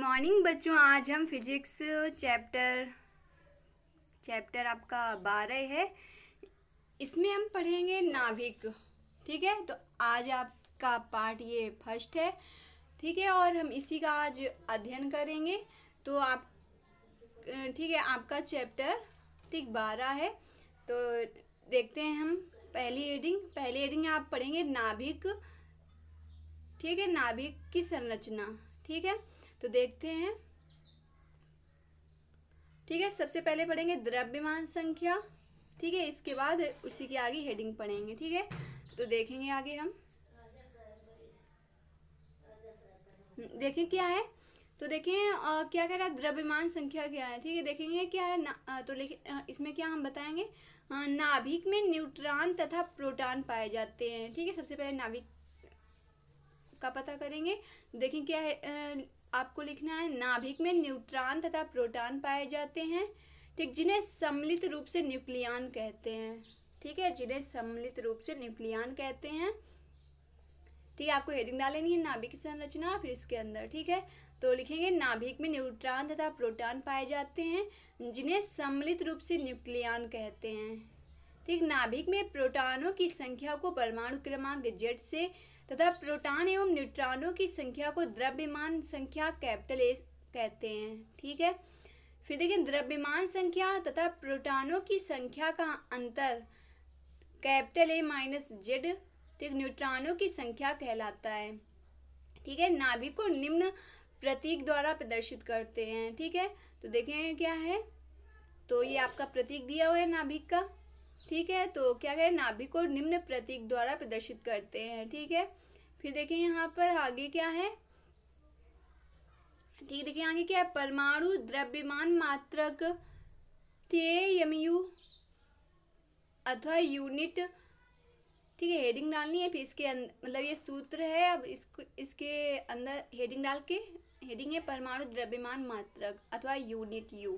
morning बच्चों आज हम फिजिक्स चैप्टर चैप्टर आपका बारह है इसमें हम पढ़ेंगे नाभिक ठीक है तो आज आपका पार्ट ये फर्स्ट है ठीक है और हम इसी का आज अध्ययन करेंगे तो आप ठीक है आपका चैप्टर ठीक बारह है तो देखते हैं हम पहली एडिंग पहली एडिंग आप पढ़ेंगे नाभिक ठीक है नाभिक की संरचना ठीक है तो देखते हैं ठीक है सबसे पहले पढ़ेंगे द्रव्यमान संख्या ठीक है इसके बाद उसी के आगे हेडिंग पढ़ेंगे ठीक है तो देखेंगे आगे हम देखें क्या है तो देखें आ, क्या कह रहा है द्रव्यमान संख्या क्या है ठीक है देखेंगे क्या है ना, आ, तो इसमें क्या हम बताएंगे नाभिक में न्यूट्रॉन तथा प्रोटॉन पाए जाते हैं ठीक है सबसे पहले नाभिक का पता करेंगे देखें क्या है आपको लिखना है नाभिक में न्यूट्रॉन तथा प्रोटॉन पाए जाते हैं ठीक जिन्हें सम्मिलित रूप से न्यूक्लियान कहते हैं ठीक है जिन्हें सम्मिलित रूप से न्यूक्लियान कहते हैं ठीक है आपको हेडिंग डालेंगे नाभिक की संरचना फिर इसके अंदर ठीक है तो लिखेंगे नाभिक में न्यूट्रॉन तथा प्रोटॉन पाए जाते हैं जिन्हें सम्मिलित रूप से न्यूक्लियान कहते हैं ठीक नाभिक में प्रोटॉनों की संख्या को परमाणु क्रमांक जेड से तथा प्रोटॉन एवं न्यूट्रॉनों की संख्या को द्रव्यमान संख्या कैपिटल ए कहते हैं ठीक है फिर देखिए द्रव्यमान संख्या तथा प्रोटॉनों की संख्या का अंतर कैपिटल ए माइनस जेड ठीक तो न्यूट्रॉनों की संख्या कहलाता है ठीक है नाभिक को निम्न प्रतीक द्वारा प्रदर्शित करते हैं ठीक है तो देखें क्या है तो ये आपका प्रतीक दिया हुआ है नाभिक का ठीक है तो क्या कहें नाभिक को निम्न प्रतीक द्वारा प्रदर्शित करते हैं ठीक है फिर देखिए यहाँ पर आगे क्या है ठीक देखिए आगे क्या है परमाणु द्रव्यमान मात्रक टेयमयू अथवा यूनिट ठीक है हेडिंग डालनी है फिर इसके अंदर मतलब ये सूत्र है अब इसको इसके अंदर हेडिंग डाल के हेडिंग है परमाणु द्रव्यमान मात्रक अथवा यूनिट यू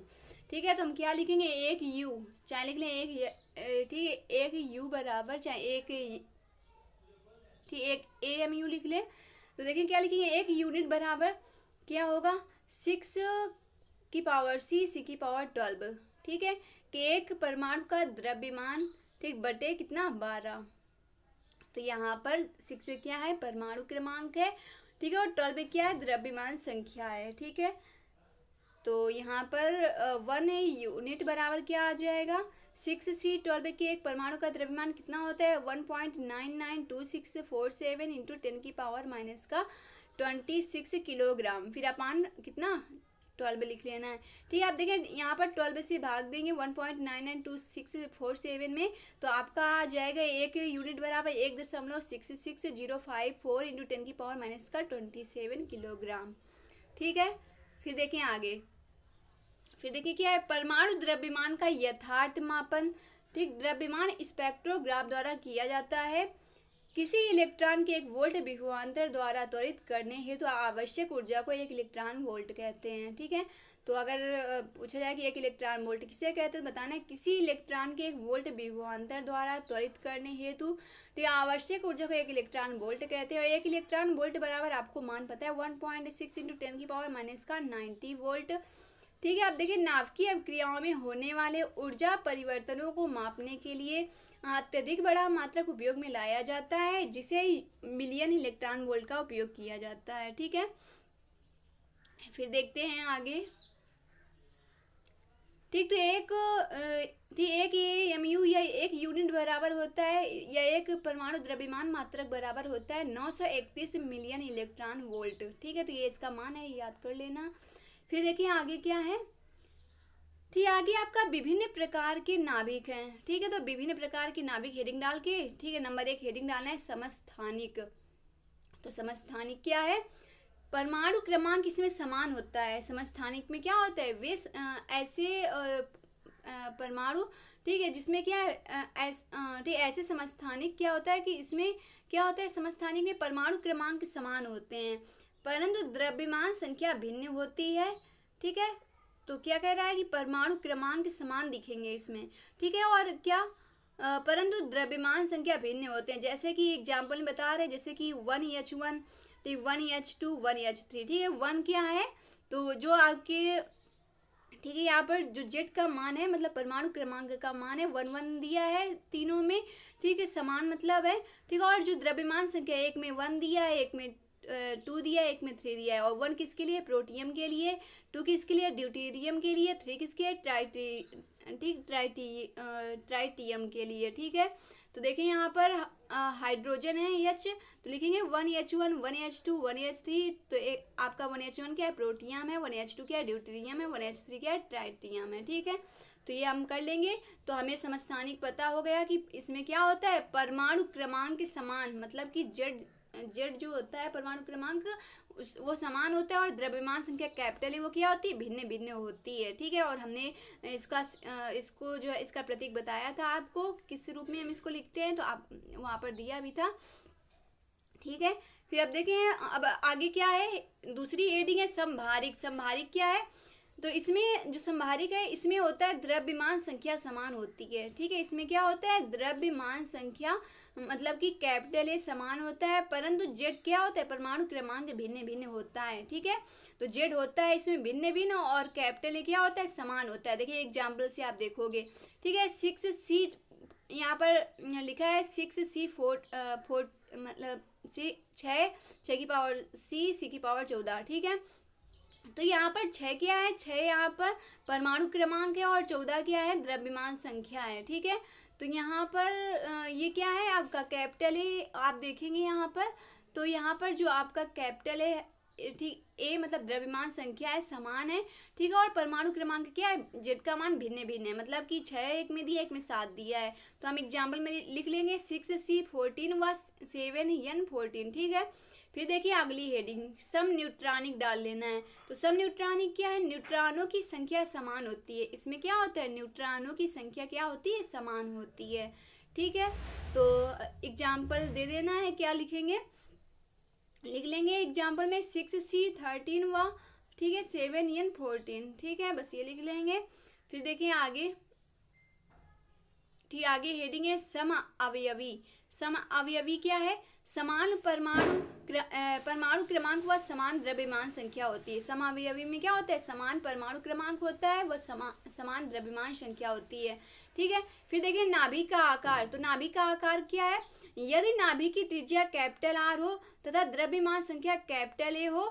ठीक है तो हम क्या लिखेंगे एक यू चाहे लिख लें एक ठीक है एक यू बराबर चाहे एक कि एक ए एम यू लिख ले तो देखें क्या लिखेंगे एक यूनिट बराबर क्या होगा सिक्स की पावर सी सी की पावर ट्वेल्व ठीक है कि एक परमाणु का द्रव्यमान ठीक बटे कितना बारह तो यहाँ पर सिक्स क्या है परमाणु क्रमांक है ठीक है और ट्वेल्व क्या है द्रव्यमान संख्या है ठीक है तो यहाँ पर वन uh, यूनिट बराबर क्या आ जाएगा सिक्स थ्री ट्वेल्व के एक परमाणु का द्रव्यमान कितना होता है one point nine nine two six four seven into ten की पावर माइनस का ट्वेंटी सिक्स किलोग्राम फिर अपान कितना ट्वेल्व लिख लेना है ठीक है आप देखें यहाँ पर ट्वेल्व से भाग देंगे one point nine nine two six four seven में तो आपका आ जाएगा एक यूनिट बराबर एक दशमलव six six zero five four into ten की पावर माइनस का ट्वेंटी सेवन किलोग्राम ठीक है फिर देखें आगे फिर देखिए क्या है परमाणु द्रव्यमान का यथार्थ मापन ठीक द्रव्यमान स्पेक्ट्रोग्राफ द्वारा किया जाता है किसी इलेक्ट्रॉन के एक वोल्ट विभुआंतर द्वारा त्वरित करने हेतु तो आवश्यक ऊर्जा को एक इलेक्ट्रॉन वोल्ट कहते हैं ठीक है तो अगर पूछा जाए कि एक इलेक्ट्रॉन वोल्ट किसे कहते हैं तो बताना है किसी इलेक्ट्रॉन के एक वोल्ट विभुआंतर द्वारा त्वरित करने हेतु तो ये आवश्यक ऊर्जा को एक इलेक्ट्रॉन वोल्ट कहते हैं और एक इलेक्ट्रॉन वोल्ट बराबर आपको मान पता है one point six into ten की पावर माइनस का नाइन्टी वोल्ट ठीक है अब देखिए नाभिकीय क्रियाओं में होने वाले ऊर्जा परिवर्तनों को मापने के लिए अत्यधिक बड़ा मात्रक उपयोग में लाया जाता है जिसे मिलियन इलेक्ट्रॉन वोल्ट का उपयोग किया जाता है ठीक है फिर देखते हैं आगे ठीक तो एक ठीक एक ये एम यू या एक यूनिट बराबर होता है या एक परमाणु द्रव्यमान मात्रक बराबर होता है 931 मिलियन इलेक्ट्रॉन वोल्ट ठीक है तो ये इसका मान है याद कर लेना फिर देखिए आगे क्या है ठीक आगे आपका विभिन्न प्रकार के नाभिक हैं ठीक है तो विभिन्न प्रकार के नाभिक हेडिंग डाल के ठीक है नंबर एक हेडिंग डालना है समस्थानिक तो समस्थानिक क्या है परमाणु क्रमांक इसमें समान होता है समस्थानिक में क्या होता है वे ऐसे परमाणु ठीक है जिसमें क्या है ठीक ऐसे समस्थानिक क्या होता है कि इसमें क्या होता है समस्थानिक में परमाणु क्रमांक समान होते हैं परंतु द्रव्यमान संख्या भिन्न होती है ठीक है तो क्या कह रहा है कि परमाणु क्रमांक समान दिखेंगे इसमें ठीक है और क्या परंतु द्रव्यमान संख्या भिन्न होते हैं जैसे कि एग्जाम्पल में बता रहे जैसे कि वन एच वन ठीक one H two one H three ठीक है वन क्या है तो जो आपके ठीक है यहाँ पर जो जेट का मान है मतलब परमाणु क्रमांक का मान है वन वन दिया है तीनों में ठीक है समान मतलब है ठीक है और जो द्रव्यमान संख्या एक में वन दिया है एक में टू दिया है एक में थ्री दिया है और वन किसके लिए प्रोटियम के लिए टू किसके लिए ड्यूटेरियम के लिए थ्री किसके ट्राइटी ठीक ट्राइटी ट्राइटियम के लिए ठीक है तो देखें यहाँ पर हाइड्रोजन है एच तो लिखेंगे one H one one H two one H three तो एक आपका वन एच वन क्या है प्रोटियम है वन एच टू क्या है ड्यूटेरियम है वन एच थ्री क्या है ट्राइटियम है ठीक है तो ये हम कर लेंगे तो हमें समस्थानिक पता हो गया कि इसमें क्या होता है परमाणु क्रमांक के समान मतलब कि जेड जेड जो होता है परमाणु क्रमांक वो समान होता है और द्रव्यमान संख्या कैपिटल वो क्या होती है भिन्न भिन्न होती है ठीक है और हमने इसका इसको जो है इसका प्रतीक बताया था आपको किस रूप में हम इसको लिखते हैं तो आप वहाँ पर दिया भी था ठीक है फिर अब देखें अब आगे क्या है दूसरी एडिंग है संभारिक संभारिक क्या है तो इसमें जो संभारिक है इसमें होता है द्रव्यमान संख्या समान होती है ठीक है इसमें क्या होता है द्रव्यमान संख्या मतलब कि कैपिटल ए समान होता है परंतु जेड क्या होता है परमाणु क्रमांक भिन्न भिन्न होता है ठीक है तो जेड होता है इसमें भिन्न भिन्न और कैपिटल ए क्या होता है समान होता है देखिए एग्जाम्पल से आप देखोगे ठीक है सिक्स सी यहाँ पर लिखा है सिक्स सी फोर फोर मतलब सी छः छः की पावर सी सी की पावर चौदह ठीक है तो यहाँ पर छः क्या है छः यहाँ पर परमाणु क्रमांक है और चौदह क्या है द्रव्यमान संख्या है ठीक है तो यहाँ पर ये क्या है आपका कैपिटल है आप देखेंगे यहाँ पर तो यहाँ पर जो आपका कैपिटल है ठीक ए मतलब द्रव्यमान संख्या है समान है ठीक है और परमाणु क्रमांक क्या है जेड का मान भिन्न भिन्न है मतलब कि छः एक में दिया एक में सात दिया है तो हम एग्जाम्पल में लिख लेंगे सिक्स सी फोर्टीन व सेवन यन फोर्टीन ठीक है फिर देखिए अगली हेडिंग सम न्यूट्रॉनिक डाल लेना है तो सम न्यूट्रॉनिक क्या है न्यूट्रॉनों की संख्या समान होती है इसमें क्या होता है न्यूट्रॉनों की संख्या क्या होती है समान होती है ठीक है तो एग्जाम्पल दे देना है क्या लिखेंगे लिख लेंगे एग्जाम्पल में सिक्स सी थर्टीन व ठीक है सेवन एन फोर्टीन ठीक है बस ये लिख लेंगे फिर देखिए आगे ठीक आगे हेडिंग है सम अवयवी सम अवयवी क्या है समान परमाणु परमाणु क्रमांक व समान द्रव्यमान संख्या होती है समावयवी में क्या होता है समान परमाणु क्रमांक होता है व समा, समान द्रव्यमान संख्या होती है ठीक है फिर देखिए नाभि का आकार तो नाभि का आकार क्या है यदि नाभि की त्रिज्या कैपिटल आर हो तथा द्रव्यमान संख्या कैपिटल ए हो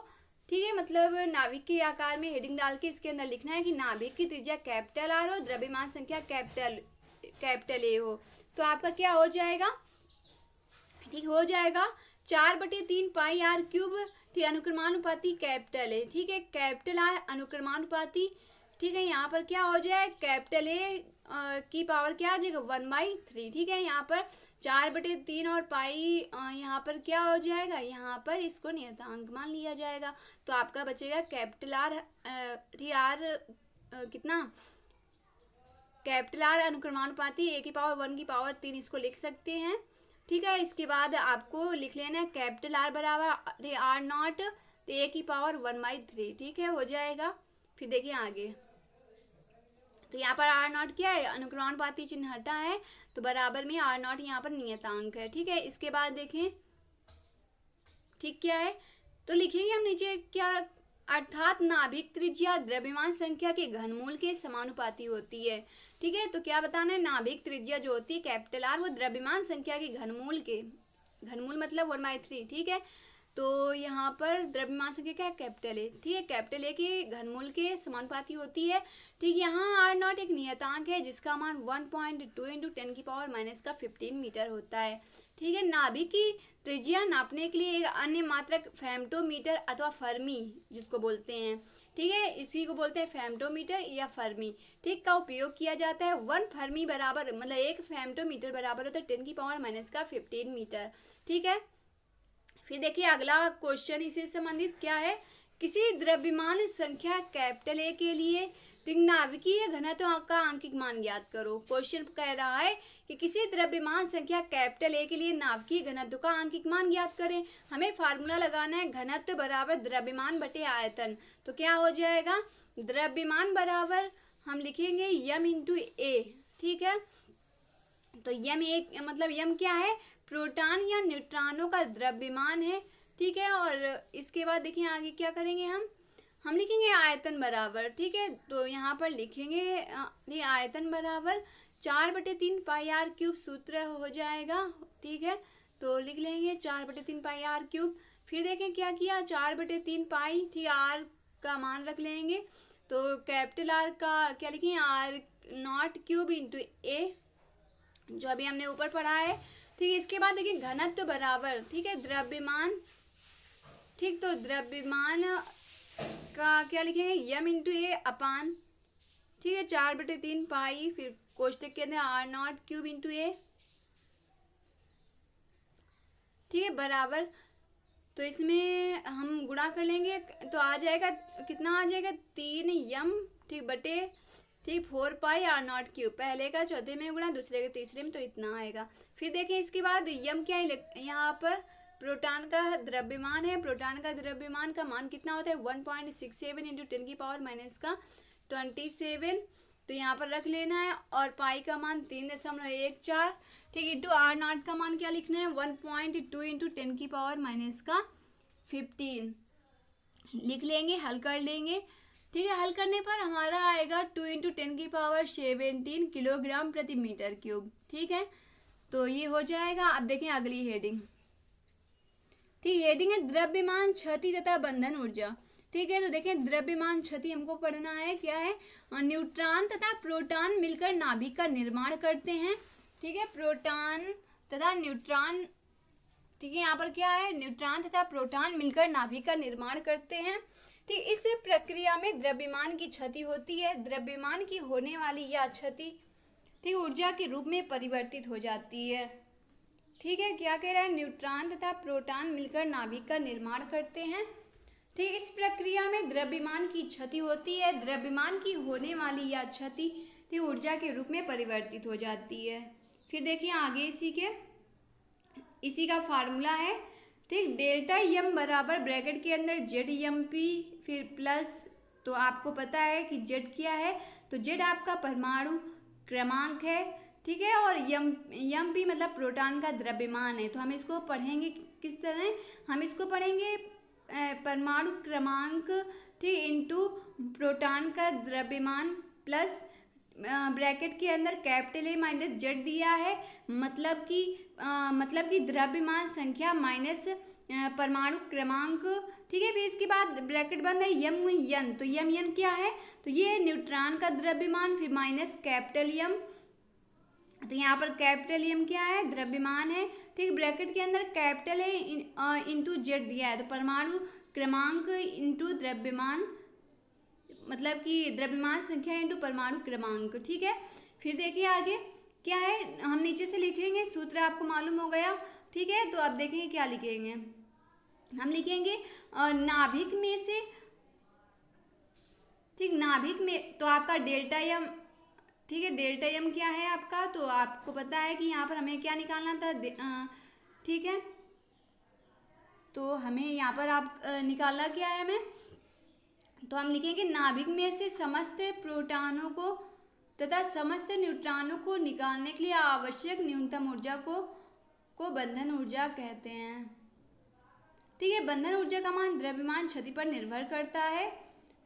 ठीक है मतलब नाभिक के आकार में हेडिंग डाल के इसके अंदर लिखना है कि नाभिक की त्रिज्या कैपिटल आर हो द्रव्यमान संख्या कैपिटल कैपिटल ए हो तो आपका क्या हो जाएगा ठीक हो जाएगा चार बटे तीन पाई आर क्यूब ठीक अनुक्रमानुपाति कैपिटल है ठीक है कैपिटल आर अनुक्रमानुपाति ठीक है यहाँ पर क्या हो जाए कैपिटल ए की पावर क्या हो जाएगा वन बाई थ्री ठीक है यहाँ पर चार बटे तीन और पाई यहाँ पर क्या हो जाएगा यहाँ पर इसको नियतांक मान लिया जाएगा तो आपका बचेगा कैपिटल आर थी आर कितना कैपिटल आर अनुक्रमानुपाती ए की पावर वन की पावर तीन इसको लिख सकते हैं ठीक है इसके बाद आपको लिख लेना है कैपिटल आर बराबर आर नॉट तो ए की पावर वन बाई थ्री ठीक है हो जाएगा फिर देखिए आगे तो यहाँ पर आर नॉट क्या है पाती चिन्ह हटा है तो बराबर में आर नॉट यहाँ पर नियतांक है ठीक है इसके बाद देखें ठीक क्या है तो लिखेंगे हम नीचे क्या अर्थात नाभिक त्रिज्या द्रव्यमान संख्या के घनमूल के समानुपाती होती है ठीक है तो क्या बताना है नाभिक त्रिज्या जो होती है कैपिटल आर वो द्रव्यमान संख्या के घनमूल के घनमूल मतलब वन बाई थ्री ठीक है तो यहाँ पर द्रव्यमान संख्या क्या है कैपिटल ए ठीक है कैपिटल ए के घनमूल के समानुपाती होती है ठीक तो यहाँ आर नॉट एक नियतांक है जिसका मान one point two into ten की पावर माइनस का फिफ्टीन मीटर होता है ठीक है नाभिक की त्रिज्या नापने के लिए एक अन्य मात्रक फेमटोमीटर अथवा फर्मी जिसको बोलते हैं ठीक है इसी को बोलते हैं फेमटोमीटर या फर्मी ठीक का उपयोग किया जाता है वन फर्मी बराबर मतलब एक फेमटोमीटर बराबर होता है टेन की पावर माइनस का फिफ्टीन मीटर ठीक है फिर देखिए अगला क्वेश्चन इसी संबंधित क्या है किसी द्रव्यमान संख्या कैपिटल ए के लिए तिग्नाविकीय घनत्व तो का आंकिक मान ज्ञात करो क्वेश्चन कह रहा है कि किसी द्रव्यमान संख्या कैपिटल ए के लिए नाभिकीय घनत्व का आंकिक मान ज्ञात करें हमें फार्मूला लगाना है घनत्व बराबर द्रव्यमान बटे आयतन तो क्या हो जाएगा द्रव्यमान बराबर हम लिखेंगे यम इंटू ए ठीक है तो यम एक मतलब यम क्या है प्रोटॉन या न्यूट्रॉनों का द्रव्यमान है ठीक है और इसके बाद देखें आगे क्या करेंगे हम हम लिखेंगे आयतन बराबर ठीक है तो यहाँ पर लिखेंगे ये आयतन बराबर चार बटे तीन पाई आर क्यूब सूत्र हो जाएगा ठीक है तो लिख लेंगे चार बटे तीन पाई आर क्यूब फिर देखें क्या किया चार बटे तीन पाई ठीक आर का मान रख लेंगे तो कैपिटल आर का क्या लिखेंगे R nought cube into A जो अभी हमने ऊपर पढ़ा है ठीक है इसके बाद देखिए घनत्व तो बराबर ठीक है द्रव्यमान ठीक तो द्रव्यमान का क्या लिखेंगे यम इंटू ए अपान ठीक है चार बटे तीन पाई फिर कोष्टक के अंदर R nought cube into A ठीक है बराबर तो इसमें हम गुणा कर लेंगे तो आ जाएगा कितना आ जाएगा तीन यम ठीक बटे ठीक four pi R nought cube पहले का चौथे में गुणा दूसरे के तीसरे में तो इतना आएगा फिर देखें इसके बाद यम क्या यहाँ पर प्रोटॉन का द्रव्यमान है प्रोटॉन का द्रव्यमान का मान कितना होता है one point six seven into ten की पावर माइनस का ट्वेंटी सेवन तो यहाँ पर रख लेना है और पाई का मान तीन दशमलव एक चार ठीक है इंटू आर नॉट का मान क्या लिखना है one point two into ten की पावर माइनस का फिफ्टीन लिख लेंगे हल कर लेंगे ठीक है हल करने पर हमारा आएगा टू इंटू टेन की पावर सेवेंटीन किलोग्राम प्रति मीटर क्यूब ठीक है तो ये हो जाएगा अब देखें अगली हेडिंग ठीक है देखें द्रव्यमान क्षति तथा बंधन ऊर्जा ठीक है तो देखें द्रव्यमान क्षति हमको पढ़ना है क्या है न्यूट्रॉन तथा प्रोटॉन मिलकर नाभिक का निर्माण करते हैं ठीक है प्रोटॉन तथा न्यूट्रॉन ठीक है यहाँ पर क्या है न्यूट्रॉन तथा प्रोटॉन मिलकर नाभिक का निर्माण करते हैं ठीक इस प्रक्रिया में द्रव्यमान की क्षति होती है द्रव्यमान की होने वाली यह क्षति ठीक ऊर्जा के रूप में परिवर्तित हो जाती है ठीक है क्या कह रहा है न्यूट्रॉन तथा प्रोटॉन मिलकर नाभिक का निर्माण करते हैं ठीक इस प्रक्रिया में द्रव्यमान की क्षति होती है द्रव्यमान की होने वाली यह क्षति ठीक ऊर्जा के रूप में परिवर्तित हो जाती है फिर देखिए आगे इसी के इसी का फार्मूला है ठीक डेल्टा यम बराबर ब्रैकेट के अंदर जेड यम पी फिर प्लस तो आपको पता है कि जेड क्या है तो जेड आपका परमाणु क्रमांक है ठीक है और यम यम भी मतलब प्रोटॉन का द्रव्यमान है तो हम इसको पढ़ेंगे किस तरह हम इसको पढ़ेंगे परमाणु क्रमांक ठीक इंटू प्रोटॉन का द्रव्यमान प्लस ब्रैकेट के अंदर कैपिटल ए माइनस जेड दिया है मतलब कि मतलब कि द्रव्यमान संख्या माइनस परमाणु क्रमांक ठीक है फिर इसके बाद ब्रैकेट बंद है यम यन तो यम यन क्या है तो ये न्यूट्रॉन का द्रव्यमान फिर माइनस कैपिटल यम तो यहाँ पर कैपिटल एम क्या है द्रव्यमान है ठीक ब्रैकेट के अंदर कैपिटल है इंटू जेड दिया है तो परमाणु क्रमांक इंटू द्रव्यमान मतलब कि द्रव्यमान संख्या इंटू परमाणु क्रमांक ठीक है फिर देखिए आगे क्या है हम नीचे से लिखेंगे सूत्र आपको मालूम हो गया ठीक है तो अब देखेंगे क्या लिखेंगे हम लिखेंगे नाभिक में से ठीक नाभिक में तो आपका डेल्टा या ठीक है डेल्टा एम क्या है आपका तो आपको पता है कि यहाँ पर हमें क्या निकालना था ठीक है तो हमें यहाँ पर आप निकालना क्या है हमें तो हम लिखेंगे नाभिक में से समस्त प्रोटानों को तथा समस्त न्यूट्रॉनों को निकालने के लिए आवश्यक न्यूनतम ऊर्जा को को बंधन ऊर्जा कहते हैं ठीक है बंधन ऊर्जा का मान द्रव्यमान क्षति पर निर्भर करता है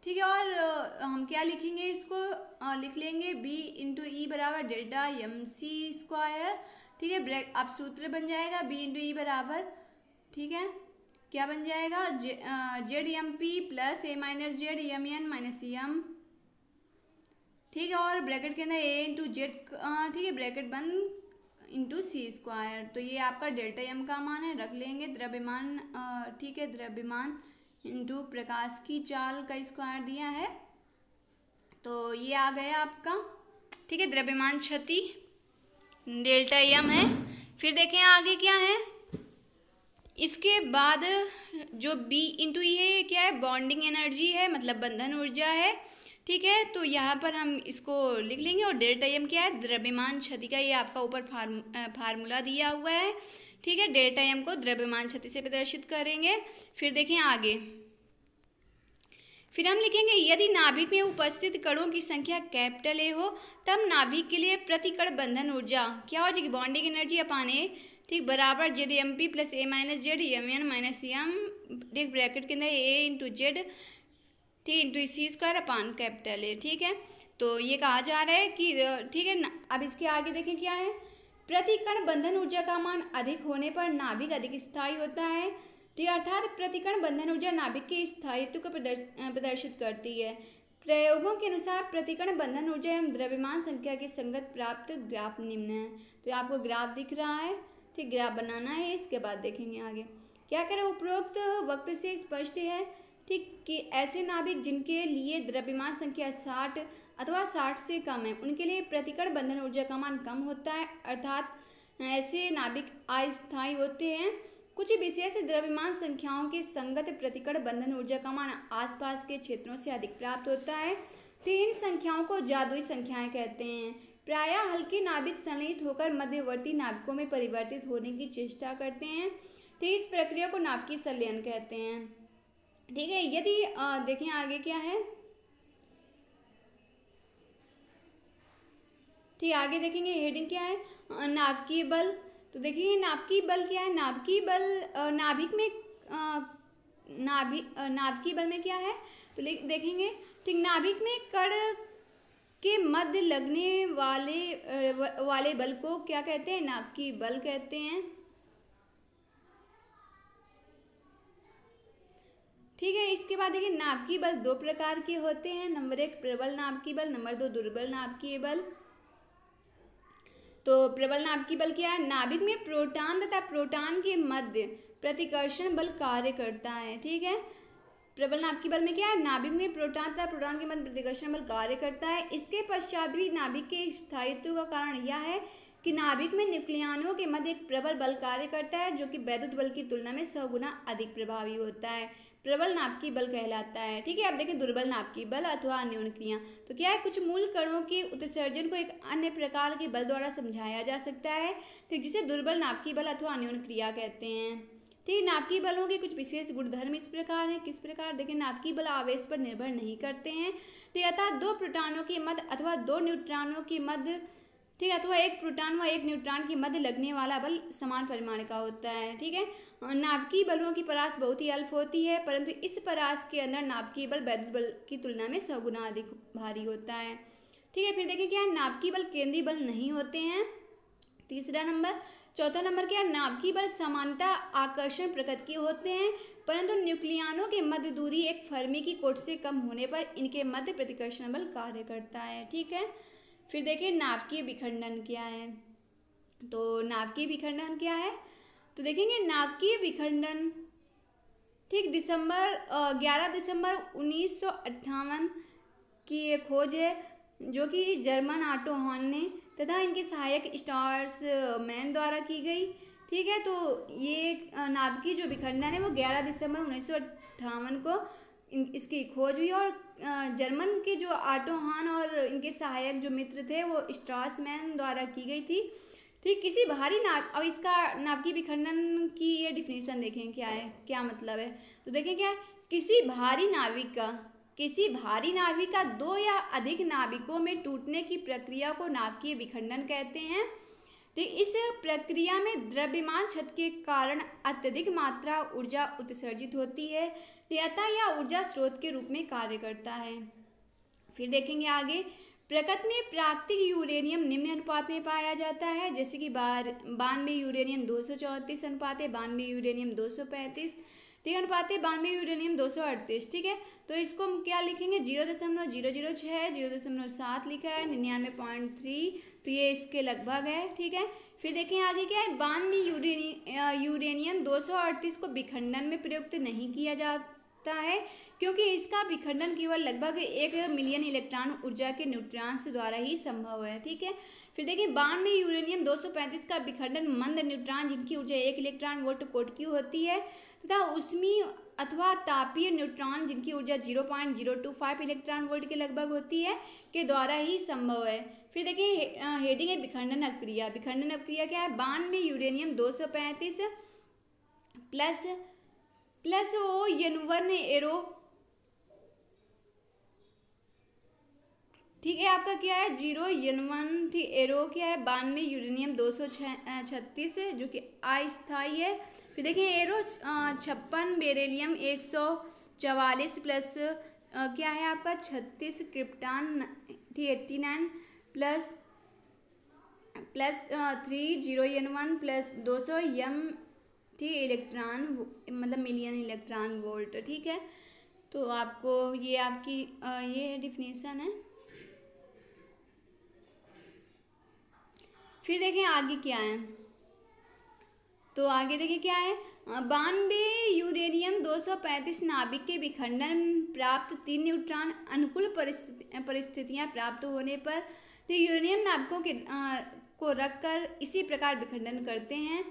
ठीक है और हम क्या लिखेंगे इसको लिख लेंगे बी इंटू ई बराबर डेल्टा एम सी स्क्वायर ठीक है ब्रेक अब सूत्र बन जाएगा बी इंटू ई बराबर ठीक है क्या बन जाएगा Z M P plus A minus Z M N minus M ठीक है और ब्रैकेट के अंदर ए इंटू जेड ठीक है ब्रैकेट बंद इंटू सी स्क्वायर तो ये आपका डेल्टा एम का मान है रख लेंगे द्रव्यमान ठीक है द्रव्यमान इंटू प्रकाश की चाल का स्क्वायर दिया है तो ये आ गया आपका ठीक है द्रव्यमान क्षति डेल्टा यम है फिर देखें आगे क्या है इसके बाद जो बी इंटू e ये क्या है बॉन्डिंग एनर्जी है मतलब बंधन ऊर्जा है ठीक है तो यहाँ पर हम इसको लिख लेंगे और डेल्टा एम क्या है द्रव्यमान क्षति का ये आपका ऊपर फार्म फार्मूला दिया हुआ है ठीक है डेल्टा एम को द्रव्यमान क्षति से प्रदर्शित करेंगे फिर देखें आगे फिर हम लिखेंगे यदि नाभिक में उपस्थित कणों की संख्या कैपिटल ए हो तब नाभिक के लिए प्रति बंधन ऊर्जा क्या हो जाएगी बॉन्डिंग एनर्जी अपान ए ठीक बराबर Z M P plus A minus Z M N minus M bracket के अंदर ए इंटू जेड ठीक तो इंटू ई सी स्क्वायर अपान कैपिटल ए ठीक है तो ये कहा जा रहा है कि ठीक है अब इसके आगे देखें क्या है प्रतिकण बंधन ऊर्जा का मान अधिक होने पर नाभिक अधिक स्थायी होता है ठीक तो अर्थात प्रतिकरण बंधन ऊर्जा नाभिक के स्थायित्व को प्रदर्शित करती है प्रयोगों के अनुसार प्रतिकरण बंधन ऊर्जा एवं द्रव्यमान संख्या के संगत प्राप्त ग्राफ निम्न है तो आपको ग्राफ दिख रहा है ठीक ग्राफ बनाना है इसके बाद देखेंगे आगे क्या करें उपरोक्त वक्र से स्पष्ट है ठीक कि ऐसे नाभिक जिनके लिए द्रव्यमान संख्या साठ अथवा साठ से कम है उनके लिए प्रतिकरण बंधन ऊर्जा का मान कम होता है अर्थात ऐसे नाभिक अस्थायी होते हैं कुछ विशेष द्रव्यमान संख्याओं के संगत प्रतिकरण बंधन ऊर्जा का मान आसपास के क्षेत्रों से अधिक प्राप्त होता है तो इन संख्याओं को जादुई संख्याएं कहते हैं प्रायः हल्के नाभिक संलित होकर मध्यवर्ती नाभिकों में परिवर्तित होने की चेष्टा करते हैं तो इस प्रक्रिया को नाभिकीय संलयन कहते हैं ठीक है यदि देखें आगे क्या है ठीक आगे देखेंगे हेडिंग क्या है नाभिकीय बल तो देखिए नाभिकीय बल क्या है नाभिकीय बल नाभिक में नाभिक नाभिकीय बल में क्या है तो देखेंगे ठीक नाभिक में कड़ के मध्य लगने वाले वाले बल को क्या कहते हैं नाभिकीय बल कहते हैं ठीक है इसके बाद देखिए नाभ की बल दो प्रकार के होते हैं नंबर एक प्रबल नाभ की बल नंबर दो दुर्बल नाभ की बल तो प्रबल नाभ की बल क्या है नाभिक में प्रोटॉन तथा प्रोटॉन के मध्य प्रतिकर्षण बल कार्य करता है ठीक है प्रबल नाभिक की बल में क्या है नाभिक में प्रोटॉन तथा प्रोटॉन के मध्य प्रतिकर्षण बल कार्य करता है इसके पश्चात भी नाभिक के स्थायित्व का कारण यह है कि नाभिक में न्यूक्लियानों के मध्य एक प्रबल बल कार्य करता है जो कि वैद्युत बल की तुलना में सौ गुना अधिक प्रभावी होता है प्रबल नापकी बल कहलाता है ठीक है आप देखें दुर्बल नापकी बल अथवा अन्योन क्रिया तो क्या है कुछ मूल कणों के उत्सर्जन को एक अन्य प्रकार के बल द्वारा समझाया जा सकता है ठीक जिसे दुर्बल नाभिकीय बल अथवा अन्योन क्रिया कहते हैं ठीक नापकी बलों के कुछ विशेष गुणधर्म इस प्रकार हैं किस प्रकार देखें नापकी बल आवेश पर निर्भर नहीं करते हैं तो यथा दो प्रोटानों के मध्य अथवा दो न्यूट्रॉनों के मध्य ठीक है अथवा एक प्रोटान व एक न्यूट्रॉन के मध्य लगने वाला बल समान परिमाण का होता है ठीक है नाभिकीय बलों की परास बहुत ही अल्प होती है परंतु इस परास के अंदर नाभिकीय बल वैद्युत बल की तुलना में सौ गुना अधिक भारी होता है ठीक है फिर देखिए क्या नाभिकीय बल केंद्रीय बल नहीं होते हैं तीसरा नंबर चौथा नंबर क्या नाभिकीय बल समानता आकर्षण प्रकृति के होते हैं परंतु न्यूक्लियानों के मध्य दूरी एक फर्मी की कोट से कम होने पर इनके मध्य प्रतिकर्षण बल कार्य करता है ठीक है फिर देखिए नाभिकीय विखंडन क्या है तो नाभिकीय विखंडन क्या है तो देखेंगे नाभिकीय विखंडन ठीक दिसंबर ग्यारह दिसंबर उन्नीस की खोज है जो कि जर्मन आटो हॉर्न ने तथा इनके सहायक स्टार्स मैन द्वारा की गई ठीक है तो ये नाभिकीय जो विखंडन है वो 11 दिसंबर उन्नीस को इसकी खोज हुई और जर्मन के जो आटो और इनके सहायक जो मित्र थे वो स्ट्रासमैन द्वारा की गई थी ठीक किसी बाहरी नाभ अब इसका नाभ की विखंडन की ये डिफिनेशन देखें क्या है क्या मतलब है तो देखें क्या है किसी भारी नाविक का किसी भारी नाविक का दो या अधिक नाभिकों में टूटने की प्रक्रिया को नाभिकीय विखंडन कहते हैं तो इस प्रक्रिया में द्रव्यमान छत के कारण अत्यधिक मात्रा ऊर्जा उत्सर्जित होती है अतः यह ऊर्जा स्रोत के रूप में कार्य करता है फिर देखेंगे आगे प्रकृति में प्राकृतिक यूरेनियम निम्न अनुपात में पाया जाता है जैसे कि बार बानवे यूरेनियम दो सौ चौंतीस अनुपात है बानवे यूरेनियम दो सौ पैंतीस ठीक तो है अनुपात है बानवे यूरेनियम दो सौ अड़तीस ठीक है तो इसको हम क्या लिखेंगे जीरो दशमलव जीरो जीरो छः जीरो दशमलव सात लिखा है निन्यानवे पॉइंट थ्री तो ये इसके लगभग है ठीक है फिर देखें आगे क्या है बानवे यूरेनियम यूरेनियम दो सौ अड़तीस को विखंडन में प्रयुक्त नहीं किया जा सकता है क्योंकि इसका विखंडन केवल लगभग एक मिलियन इलेक्ट्रॉन ऊर्जा के न्यूट्रॉन्स द्वारा ही संभव है ठीक है फिर देखिए बाण में यूरेनियम 235 का विखंडन मंद न्यूट्रॉन जिनकी ऊर्जा एक इलेक्ट्रॉन वोल्ट कोट की होती है तथा उसमें अथवा तापीय न्यूट्रॉन जिनकी ऊर्जा 0.025 इलेक्ट्रॉन वोल्ट के लगभग होती है के द्वारा ही संभव है फिर देखिए हेडिंग है विखंडन अक्रिया विखंडन अक्रिया क्या है बाण में यूरेनियम 235 प्लस प्लस वो वन एरो ठीक है आपका क्या है जीरो यनवन थी एरो क्या है बानवे यूरेनियम दो सौ छत्तीस जो कि आस्थाई है फिर देखिए एरो छप्पन बेरेलियम एक सौ चवालीस प्लस क्या है आपका छत्तीस क्रिप्टान थी eighty nine plus plus three zero N one plus दो सौ यम ठीक है इलेक्ट्रॉन मतलब मिलियन इलेक्ट्रॉन वोल्ट ठीक है तो आपको ये आपकी आ, ये डिफिनेशन है फिर देखें आगे क्या है तो आगे देखें क्या है बानवे यूरेनियम 235 नाभिक के विखंडन प्राप्त तीन न्यूट्रॉन अनुकूल परिस्थिति परिस्थितियाँ प्राप्त होने पर यूरेनियम नाभिकों के आ, को रखकर इसी प्रकार विखंडन करते हैं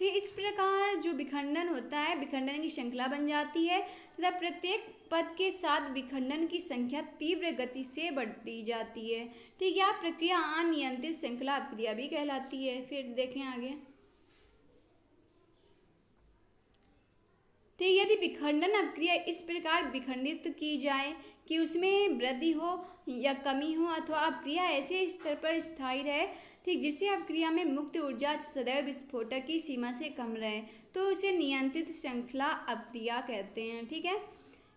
तो इस प्रकार जो विखंडन होता है विखंडन की श्रृंखला बन जाती है तथा प्रत्येक पद के साथ विखंडन की संख्या तीव्र गति से बढ़ती जाती है ठीक यह प्रक्रिया अनियंत्रित श्रृंखला अपक्रिया भी कहलाती है फिर देखें आगे तो यदि विखंडन अपक्रिया इस प्रकार विखंडित की जाए कि उसमें वृद्धि हो या कमी हो अथवा अपक्रिया ऐसे स्तर पर स्थायी रहे ठीक जिससे आप क्रिया में मुक्त ऊर्जा सदैव विस्फोटक की सीमा से कम रहे तो उसे नियंत्रित श्रृंखला अपक्रिया कहते हैं ठीक है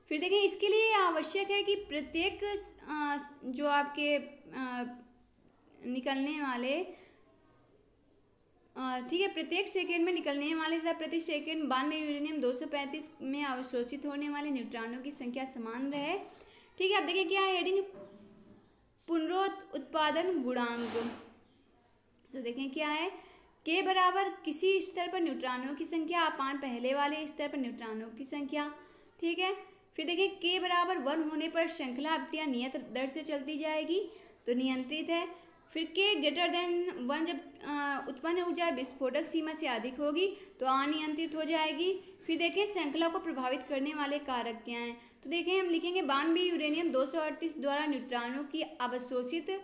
फिर देखें इसके लिए आवश्यक है कि प्रत्येक जो आपके निकलने वाले ठीक है प्रत्येक सेकेंड में निकलने वाले तथा प्रति सेकेंड बानवे यूरेनियम 235 में अवशोषित होने वाले न्यूट्रॉनों की संख्या समान रहे ठीक है आप देखें क्या हेडिंग पुनरोत्पादन गुणांक तो देखें क्या है के बराबर किसी स्तर पर न्यूट्रॉनों की संख्या अपान पहले वाले स्तर पर न्यूट्रॉनों की संख्या ठीक है फिर देखिए के बराबर वन होने पर श्रृंखला अभिक्रिया नियत दर से चलती जाएगी तो नियंत्रित है फिर के ग्रेटर देन वन जब उत्पन्न ऊर्जा विस्फोटक सीमा से अधिक होगी तो अनियंत्रित हो जाएगी फिर देखें श्रृंखला को प्रभावित करने वाले कारक क्या हैं तो देखें हम लिखेंगे बानवे यूरेनियम दो द्वारा न्यूट्रॉनों की अवशोषित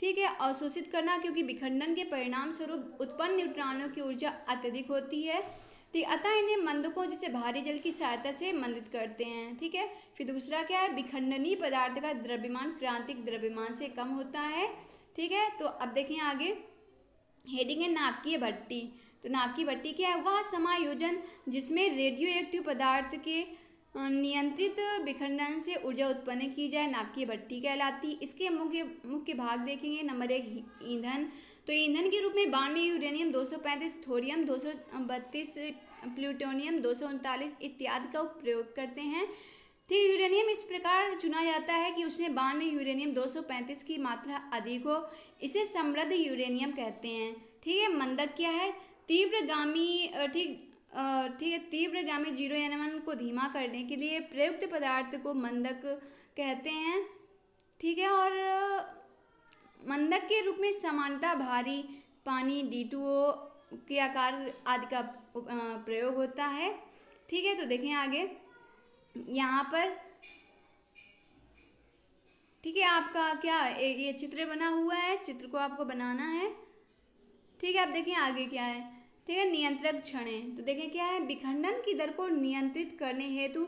ठीक है अवशोषित करना क्योंकि विखंडन के परिणाम स्वरूप उत्पन्न न्यूट्रॉनों की ऊर्जा अत्यधिक होती है ठीक अतः इन्हें मंदकों जिसे भारी जल की सहायता से मंदित करते हैं ठीक है फिर दूसरा क्या है विखंडनीय पदार्थ का द्रव्यमान क्रांतिक द्रव्यमान से कम होता है ठीक है तो अब देखें आगे हेडिंग है नावकीय भट्टी तो नावकीय भट्टी क्या है वह समायोजन जिसमें रेडियो एक्टिव पदार्थ के नियंत्रित विखंडन से ऊर्जा उत्पन्न की जाए नाव की भट्टी कहलाती इसके मुख्य मुख्य भाग देखेंगे नंबर एक ईंधन तो ईंधन के रूप में बानवे यूरेनियम 235 थोरियम 232 प्लूटोनियम दो इत्यादि का उपयोग करते हैं ठीक तो यूरेनियम इस प्रकार चुना जाता है कि उसमें बानवे यूरेनियम 235 की मात्रा अधिक हो इसे समृद्ध यूरेनियम कहते हैं ठीक है मंदक क्या है तीव्रगामी ठीक ठीक है तीव्रगामी जीरो एनवन को धीमा करने के लिए प्रयुक्त पदार्थ को मंदक कहते हैं ठीक है और मंदक के रूप में समानता भारी पानी डी टू ओ के आकार आदि का प्रयोग होता है ठीक है तो देखें आगे यहाँ पर ठीक है आपका क्या ये चित्र बना हुआ है चित्र को आपको बनाना है ठीक है आप देखें आगे क्या है ठीक तो है नियंत्रक क्षण तो देखें क्या है विखंडन की दर को नियंत्रित करने हेतु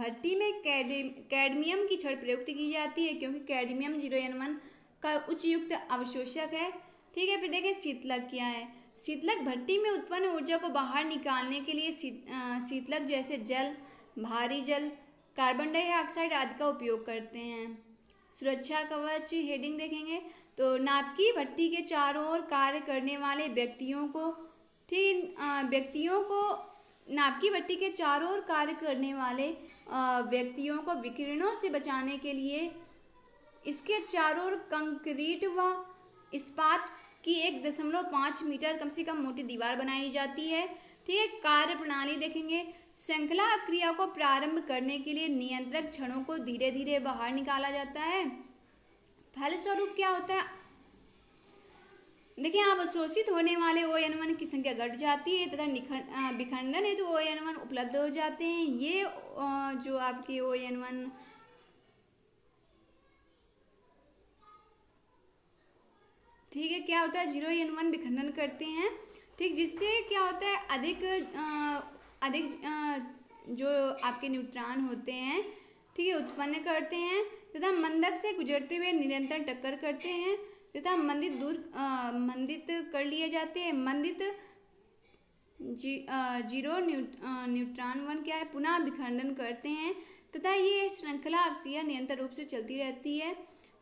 भट्टी में कैडे कैडमियम की छड़ प्रयुक्त की जाती है क्योंकि कैडमियम जीरो एन वन का उच्च युक्त अवशोषक है ठीक है फिर देखें शीतलक क्या है शीतलक भट्टी में उत्पन्न ऊर्जा को बाहर निकालने के लिए शीतलक जैसे जल भारी जल कार्बन डाइऑक्साइड आदि का उपयोग करते हैं सुरक्षा कवच हेडिंग देखेंगे तो नाभिकीय भट्टी के चारों ओर कार्य करने वाले व्यक्तियों को तीन व्यक्तियों को नापकी की भट्टी के चारों ओर कार्य करने वाले व्यक्तियों को विकिरणों से बचाने के लिए इसके चारों ओर कंक्रीट व इस्पात की एक दशमलव पाँच मीटर कम से कम मोटी दीवार बनाई जाती है ठीक तो है कार्य प्रणाली देखेंगे श्रृंखला क्रिया को प्रारंभ करने के लिए नियंत्रक क्षणों को धीरे धीरे बाहर निकाला जाता है फलस्वरूप क्या होता है देखिए यहाँ अवशोषित होने वाले ओ एन वन की संख्या घट जाती है तथा निखंड विखंडन तो ओ एन वन उपलब्ध हो जाते हैं ये जो आपके ओ एन वन ठीक है क्या होता है जीरो एन वन विखंडन करते हैं ठीक जिससे क्या होता है अधिक अधिक जो आपके न्यूट्रॉन होते हैं ठीक है उत्पन्न करते हैं तथा मंदक से गुजरते हुए निरंतर टक्कर करते हैं तथा मंदित दूर मंदित कर लिए जाते हैं मंदित जी आ, जीरो न्यूट्रॉन वन क्या है पुनः विखंडन करते हैं तथा ये श्रृंखला क्रिया निरंतर रूप से चलती रहती है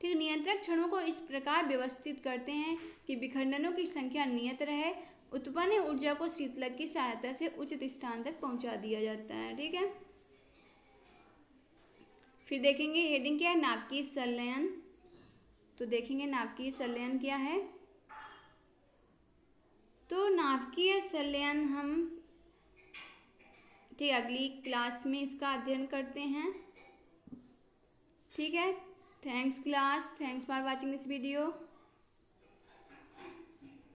ठीक नियंत्रक क्षणों को इस प्रकार व्यवस्थित करते हैं कि विखंडनों की संख्या नियत रहे उत्पन्न ऊर्जा को शीतलक की सहायता से उचित स्थान तक पहुंचा दिया जाता है ठीक है फिर देखेंगे हेडिंग क्या है नाभिकीय संलयन तो देखेंगे नाभिकीय संलयन क्या है तो नाभिकीय संलयन हम ठीक अगली क्लास में इसका अध्ययन करते हैं ठीक है thanks class thanks for watching this video